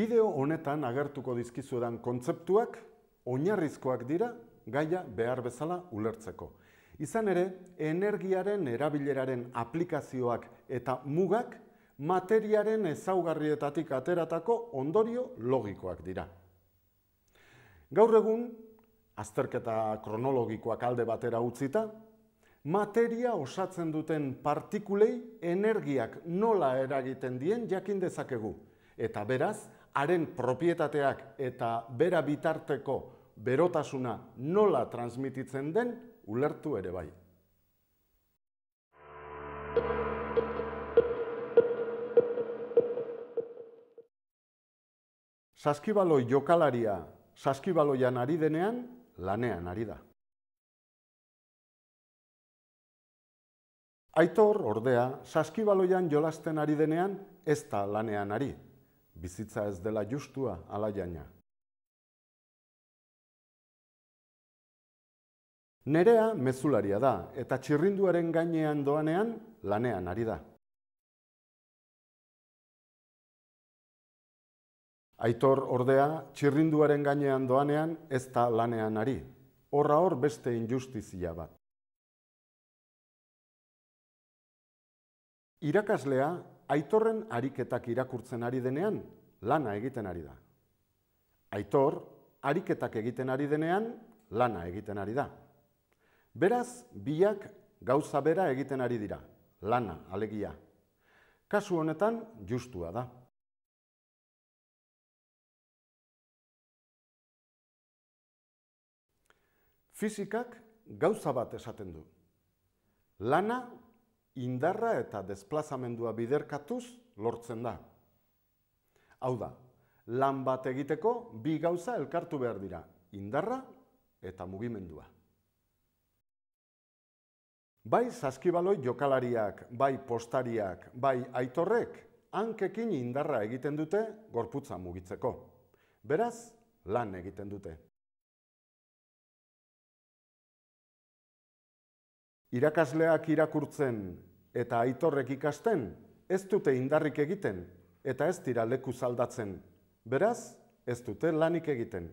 Bideo honetan agertuko dizkizudan kontzeptuak oinarrizkoak dira gaia behar bezala ulertzeko. Izan ere, energiaren erabileraren aplikazioak eta mugak materiaren ezaugarrietatik ateratako ondorio logikoak dira. Gaur egun, azterketa kronologikoak alde batera utzita, materia osatzen duten partikulei energiak nola eragiten dien jakin dezakegu. Eta beraz, haren propietateak eta bera bitarteko berotasuna nola transmititzen den ulertu ere bai. Saskibaloi jokalaria saskibaloian ari denean lanean ari da. Aitor, ordea, saskibaloian jolasten ari denean ez da lanean ari. Bizitza ez dela justua ala jaina. Nerea mezularia da eta txirrinduaren gainean doanean lanean ari da. Aitor ordea txirrinduaren gainean doanean ez da lanean ari. Horra hor beste injustizia bat. Irakaslea Aitorren ariketak irakurtzen ari denean lana egiten ari da. Aitor ariketak egiten ari denean lana egiten ari da. Beraz, biak gauza bera egiten ari dira, lana, alegia. Kasu honetan, justua da. Fizikak gauza bat esaten du. Lana, indarra eta desplazamendua biderkatuz lortzen da. Hau da, lan bat egiteko bi gauza elkartu behar dira, indarra eta mugimendua. Bai zazkibaloi jokalariak, bai postariak, bai aitorrek, hankekin indarra egiten dute gorputza mugitzeko. Beraz, lan egiten dute. Irakasleak irakurtzen eta aitorrek ikasten, ez dute indarrik egiten eta ez dira leku zaldatzen. Beraz, ez dute lanik egiten.